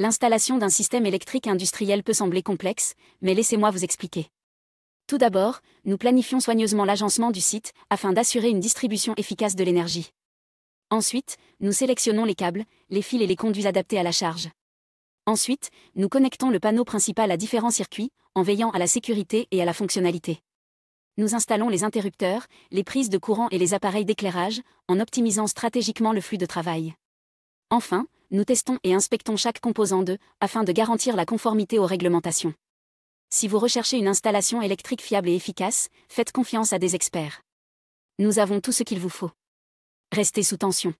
L'installation d'un système électrique industriel peut sembler complexe, mais laissez-moi vous expliquer. Tout d'abord, nous planifions soigneusement l'agencement du site afin d'assurer une distribution efficace de l'énergie. Ensuite, nous sélectionnons les câbles, les fils et les conduits adaptés à la charge. Ensuite, nous connectons le panneau principal à différents circuits, en veillant à la sécurité et à la fonctionnalité. Nous installons les interrupteurs, les prises de courant et les appareils d'éclairage, en optimisant stratégiquement le flux de travail. Enfin, nous testons et inspectons chaque composant d'eux, afin de garantir la conformité aux réglementations. Si vous recherchez une installation électrique fiable et efficace, faites confiance à des experts. Nous avons tout ce qu'il vous faut. Restez sous tension.